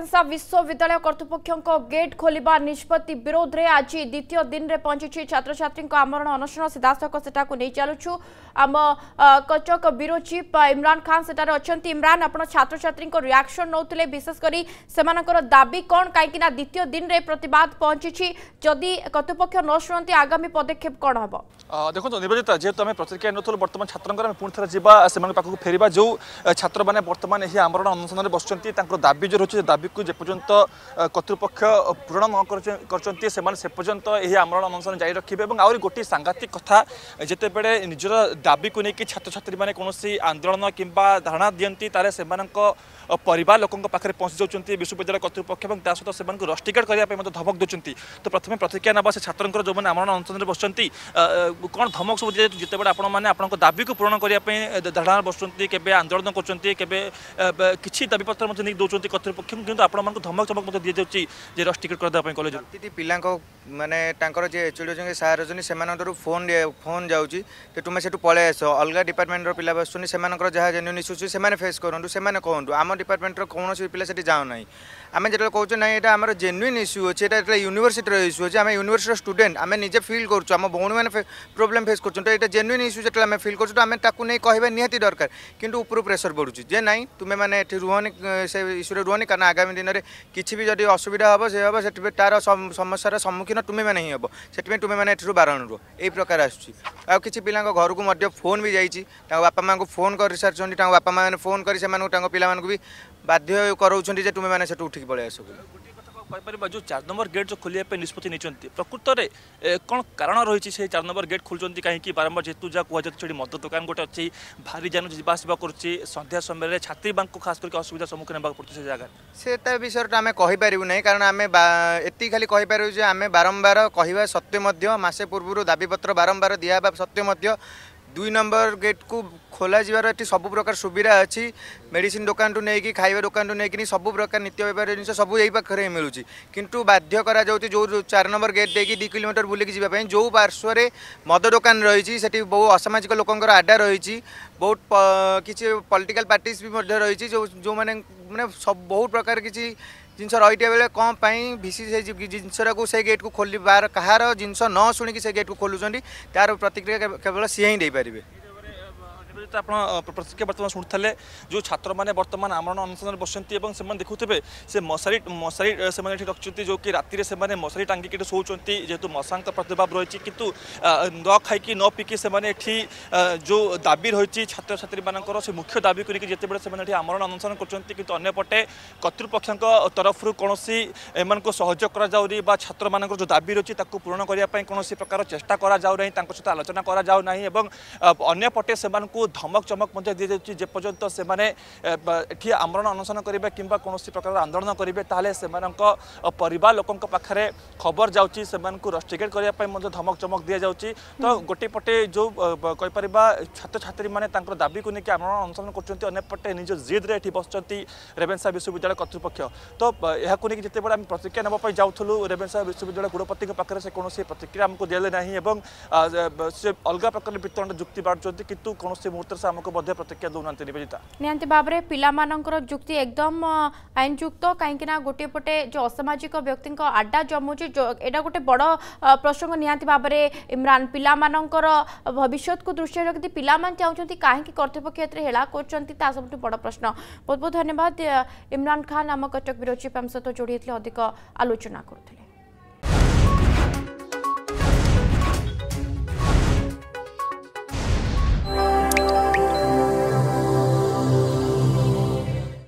विश्वविद्यालय कर्तृपक्ष गेट खोलवा निष्पत्ति विरोध में आज द्वितीय दिन में पहुंची छात्र छात्री आमरण अनशन सीधासख से चलुछु आम कटक ब्यूरो चीफ इमरान खान सेठार अच्छा इमरान आप छात्र छात्री रियाक्शन नौते विशेषकर से दाबी कौन कहीं द्वितीय दिन में प्रतवाद पहुंची जदि कर्तृपक्ष न शुणती आगामी पदक्षेप कौन हम देखो नवजिता जेहेतु आम प्रतिक्रिया नुलु बर्तमान छात्र पुणी थे जावा से फेरवा जो छात्र मैंने बर्तमान यही आमरण अनशन में बसुँच दाबी जो रही दाबी দাবিকে যেপর্যন্ত কর্তৃপক্ষ পূরণ ন করছেন সে পর্যন্ত এই আমরণ অনুসরণ জারি রাখবে এবং আহরি গোটি সাংঘাতিক কথা যেতবে নিজের দাবিকে নিয়ে ছাত্রছাত্রী মানে কোণী আন্দোলন কিংবা ধারণা দিকে তাহলে সে পরিবার লোক পাখে পৌঁছে যাচ্ছেন বিশ্ববিদ্যালয় কর্তৃপক্ষ এবং তা সহ সে রষ্টিকেট করা ধমক দিচ্ছেন তো প্রথমে প্রতিক্রিয়া নেওয়া সে ছাত্রঙ্কর যে আমরণ অনুসরণে বসছেন কোণ ধমক সব যেতবে আপনার মানে আপনার দাবিকে পূরণ করা ধারণা বসছেন কেবে আন্দোলন করছেন কেবে কিছু দাবিপত্র নিয়ে দৌঁচ কর্তৃপক্ষ କିନ୍ତୁ ଆପଣମାନଙ୍କୁ ଧମକ ଚମକ ମଧ୍ୟ ଦିଆଯାଉଛି ଯେ ରସ୍ ଟିକେଟ୍ କରିଦେବା ପାଇଁ କଲେଜ ପ୍ରତିଟି ପିଲାଙ୍କ ମାନେ ତାଙ୍କର ଯିଏ ଏଚ୍ ଓଡ଼ି ଅଛନ୍ତି ସାର୍ ଅଛନ୍ତି ସେମାନଙ୍କଠାରୁ ଫୋନ୍ ଫୋନ୍ ଯାଉଛି ଯେ ତୁମେ ସେଠୁ ପଳାଇ ଆସ ଅଲଗା ଡିପାର୍ଟମେଣ୍ଟର ପିଲା ବସୁଛନ୍ତି ସେମାନଙ୍କର ଯାହା ଜେନ୍ୟୁନ୍ ଇସ୍ୟୁ ଅଛି ସେମାନେ ଫେସ୍ କରନ୍ତୁ ସେମାନେ କୁହନ୍ତୁ ଆମ ଡିପାର୍ଟମେଣ୍ଟର କୌଣସି ପିଲା ସେଠି ଯାଉନାହିଁ ଆମେ ଯେତେବେଳେ କହୁଛୁ ନାହିଁ ଏଇଟା ଆମର ଜେନ୍ୟୁନ୍ ଇସ୍ୟୁ ଅଛି ଏଇଟା ଏଇଟା ୟୁନିଭର୍ସିଟିର ଇସ୍ୟୁ ଅଛି ଆମେ ୟୁନିଭର୍ସିଟିର ଷ୍ଟୁଡେଣ୍ଟ ଆମେ ନିଜେ ଫିଲ୍ କରୁଛୁ ଆମ ଭଉଣୀମାନେ ପ୍ରୋବ୍ଲେମ୍ ଫେସ୍ କରୁଛନ୍ତି ଏଇଟା ଜେନ୍ୟୁନ୍ ଇସ୍ୟୁ ଯେତେବେଳେ ଆମେ ଫିଲ୍ କରୁଛୁ ଆମେ ତାକୁ ନେଇ କହିବା ନିହାତି ଦରକାର କିନ୍ତୁ ଉପରୁ ପ୍ରେସର ପଡ଼ୁଛି ଯେ ନାହିଁ ତୁମେମାନେ ଏଠି ରୁହନି ସେ ଇସ୍ୟୁରେ ରୁହନି କାରଣ ଆଗ आगामी दिन जदि असुविधा हेर्नु तार समस्या सम्मुखीन तुमे मि हेर्नु तुमे म बारणुरो ए प्रकार आसु आउँछ पिला घरको मोन बापामा फोन गरिसकिङ बापा मा फोन गरिन्छुमै उठिक पल्यास କହିପାରିବା ଯେଉଁ ଚାରି ନମ୍ବର ଗେଟ୍ ଯେଉଁ ଖୋଲିବା ପାଇଁ ନିଷ୍ପତ୍ତି ନେଇଛନ୍ତି ପ୍ରକୃତରେ କ'ଣ କାରଣ ରହିଛି ସେ ଚାରି ନମ୍ବର ଗେଟ୍ ଖୋଲୁଛନ୍ତି କାହିଁକି ବାରମ୍ବାର ଯେହେତୁ ଯାହା କୁହାଯାଉଛି ସେଠି ମଦ ଦୋକାନ ଗୋଟେ ଅଛି ଭାରି ଯାନ ଯିବା ଆସିବା କରୁଛି ସନ୍ଧ୍ୟା ସମୟରେ ଛାତ୍ରୀମାନଙ୍କୁ ଖାସ କରିକି ଅସୁବିଧା ସମ୍ମୁଖୀନ ହେବାକୁ ପଡ଼ୁଛି ସେ ଜାଗାରେ ସେ ତା ବିଷୟରେ ଆମେ କହିପାରିବୁ ନାହିଁ କାରଣ ଆମେ ଏତିକି ଖାଲି କହିପାରିବୁ ଯେ ଆମେ ବାରମ୍ବାର କହିବା ସତ୍ତ୍ୱେ ମଧ୍ୟ ମାସେ ପୂର୍ବରୁ ଦାବିପତ୍ର ବାରମ୍ବାର ଦିଆହେବା ସତ୍ତ୍ୱେ ମଧ୍ୟ दुई नंबर गेट को खोल जबार सब प्रकार सुविधा अच्छी मेडिसिन दुकान टू नहीं कि खाइबा दुकान टू नहीं कि सब प्रकार नित्य व्यापार जिन सब यही पाखे ही मिलूँ कि बाध्य करा जो चार नंबर गेट देखिए दुई कोमीटर बुलेक जावाई जो पार्श्वे मद दोकान रही बहुत असामाजिक लोकर आडा रही बहुत किसी पॉलिटिकल पार्टीज भी रही जो मैंने मैंने बहुत प्रकार किसी जिन्स रहिले कम्पनी भिसि जिन्स गेटको खोल कहाँ जिन्स न गेट सेटको खोलुन्छ तार प्रतिक्रिया केवल सिए हिँड्दै पारे যেটা আপনার প্রত্যেকে বর্তমান শুণুলে যে ছাত্র মানে বর্তমান আমরণ অনশন বসছেন এবং সে দেখুবে সে মশারি মশারি সে এটি রাখছেন যে কি রাতে সে মশারি টাঙ্গিকি এটি শোচান যেহেতু মশাঙ্ক প্রতিভাব রয়েছে কিন্তু ন খাইকি ন পিকি সে এটি যে দাবি রয়েছে ছাত্রছাত্রী মানকর সে মুখ্য দাবিকে নিয়ে যেতবে সে এটি আমরণ অনশন করছেন কিন্তু অন্যপটে কর্তৃপক্ষ তরফর কৌশি এমন সহযোগ করা যাওনি বা ছাত্র মানর যে দাবি রয়েছে তাকে পূরণ করা কোণী প্রকার চেষ্টা করা যাও না তাঁর সহ আলোচনা করা যাও না এবং অন্যপটে সে ধমক চমক মধ্যে দিয়ে যাচ্ছে পর্যন্ত সে এটি আমরণ অনশন করবে কিংবা কোণী প্রকার আন্দোলন করবে তাহলে সে পরিবার লোক পাখে খবর যাচ্ছি সে রস্টিকেট করা ধমক চমক দিয়ে যাচ্ছি তো গোটি পটে যে কইপার ছাত্রছাত্রী মানে তাঁর দাবি কু নিয়ে আমরণ অনশন করছেন অনেকপটে নিজ জিদ্রে এটি বসছেন রেভেনসা বিশ্ববিদ্যালয় কর্তৃপক্ষ তো এখন যেতবে আমি প্রতিক্রিয়া নেওয়া যাচ্ছিলু রেভেনসা বিশ্ববিদ্যালয় কুড়পতি পাখে সে কোণী প্রতিক্রিয়া আমি দিলে না এবং সে অলগা প্রকার বিতরণ যুক্তি বাড়ুচ্ছেন কিন্তু কোণী ମୁହୂର୍ତ୍ତରେ ସେ ଆମକୁ ମଧ୍ୟ ପ୍ରତିକ୍ରିୟା ଦେଉନାହାନ୍ତି ନିବେଦିତା ନିହାତି ଭାବରେ ପିଲାମାନଙ୍କର ଯୁକ୍ତି ଏକଦମ ଆଇନଯୁକ୍ତ କାହିଁକିନା ଗୋଟିଏ ପଟେ ଯେଉଁ ଅସାମାଜିକ ବ୍ୟକ୍ତିଙ୍କ ଆଡ୍ଡା ଜମୁଛି ଏଇଟା ଗୋଟେ ବଡ଼ ପ୍ରସଙ୍ଗ ନିହାତି ଭାବରେ ଇମ୍ରାନ ପିଲାମାନଙ୍କର ଭବିଷ୍ୟତକୁ ଦୃଷ୍ଟିରେ ରଖି ପିଲାମାନେ ଚାହୁଁଛନ୍ତି କାହିଁକି କର୍ତ୍ତୃପକ୍ଷ ଏଥିରେ ହେଳା କରୁଛନ୍ତି ତା ସବୁଠୁ ବଡ଼ ପ୍ରଶ୍ନ ବହୁତ ବହୁତ ଧନ୍ୟବାଦ ଇମ୍ରାନ ଖାନ୍ ଆମ କଟକ ବ୍ୟୁରୋ ଚିଫ୍ ଆମ ସହିତ ଯୋଡ଼ି ହେଇଥିଲେ ଅଧିକ ଆଲୋଚନା କରୁଥିଲେ